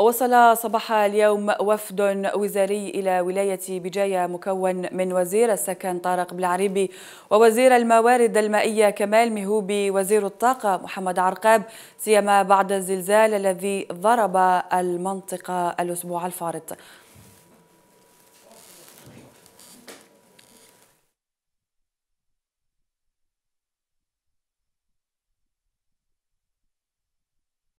وصل صباح اليوم وفد وزاري إلى ولاية بجاية مكون من وزير السكن طارق بلعريبي ووزير الموارد المائية كمال مهوبي وزير الطاقة محمد عرقاب سيما بعد الزلزال الذي ضرب المنطقة الأسبوع الفارط